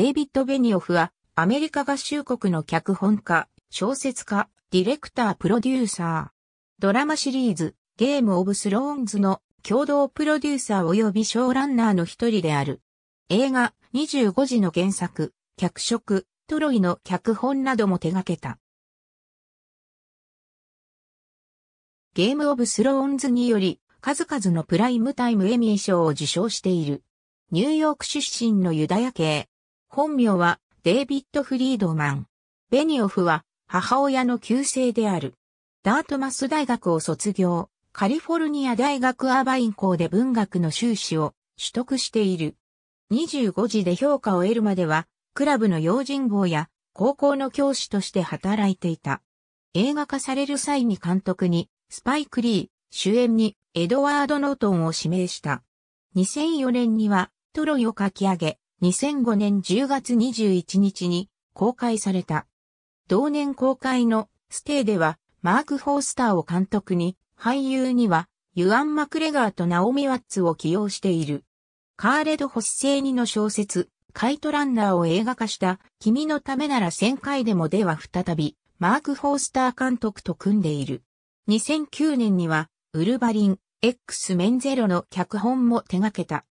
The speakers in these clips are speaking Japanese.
デイビッド・ベニオフは、アメリカ合衆国の脚本家、小説家、ディレクター・プロデューサー。ドラマシリーズ、ゲーム・オブ・スローンズの共同プロデューサー及びショーランナーの一人である。映画、25時の原作、脚色、トロイの脚本なども手掛けた。ゲームオブスローンズにより、数々のプライムタイムエミー賞を受賞している。ニューヨーク出身のユダヤ系、本名はデイビッド・フリードマン。ベニオフは母親の旧姓である。ダートマス大学を卒業、カリフォルニア大学アーバイン校で文学の修士を取得している。25時で評価を得るまでは、クラブの用心棒や高校の教師として働いていた。映画化される際に監督に、スパイク・リー、主演にエドワード・ノートンを指名した。2004年には、トロイを書き上げ、2005年10月21日に公開された。同年公開のステイではマーク・フォースターを監督に、俳優にはユアン・マクレガーとナオミ・ワッツを起用している。カーレド・ホッセーニの小説、カイトランナーを映画化した、君のためなら1000回でもでは再び、マーク・フォースター監督と組んでいる。2009年には、ウルバリン、X メンゼロの脚本も手掛けた。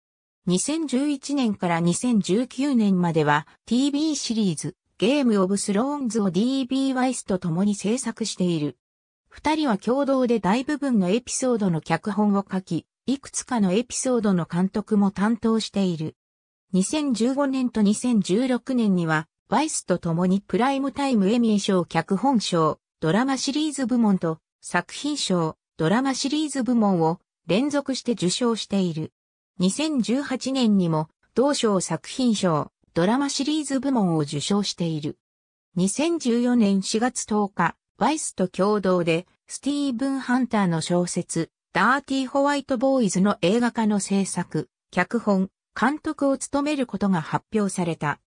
2011年から2019年までは TV シリーズゲームオブスローンズを DB ワイスと共に制作している。二人は共同で大部分のエピソードの脚本を書き、いくつかのエピソードの監督も担当している。2015年と2016年には、ワイスと共にプライムタイムエミー賞脚本賞、ドラマシリーズ部門と作品賞、ドラマシリーズ部門を連続して受賞している。2018年にも同賞作品賞、ドラマシリーズ部門を受賞している。2014年4月10日、ワイスと共同で、スティーブン・ハンターの小説、ダーティー・ホワイト・ボーイズの映画化の制作、脚本、監督を務めることが発表された。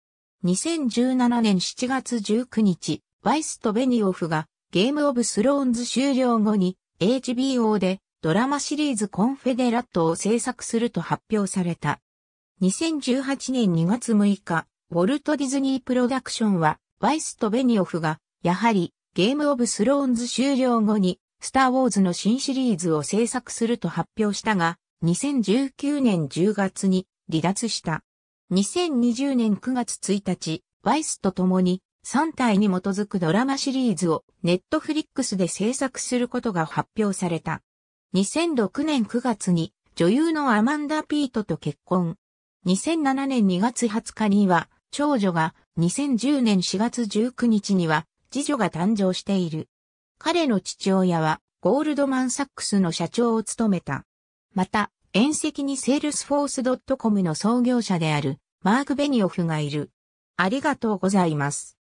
2017年7月19日、ワイスとベニオフがゲームオブスローンズ終了後に HBO でドラマシリーズコンフェデラットを制作すると発表された。2018年2月6日、ウォルト・ディズニー・プロダクションは、ワイスとベニオフが、やはり、ゲーム・オブ・スローンズ終了後に、スター・ウォーズの新シリーズを制作すると発表したが、2019年10月に離脱した。2020年9月1日、ワイスと共に3体に基づくドラマシリーズをネットフリックスで制作することが発表された。2006年9月に女優のアマンダ・ピートと結婚。2007年2月20日には長女が2010年4月19日には次女が誕生している。彼の父親はゴールドマンサックスの社長を務めた。また、遠赤にセールスフォースドットコムの創業者であるマーク・ベニオフがいる。ありがとうございます。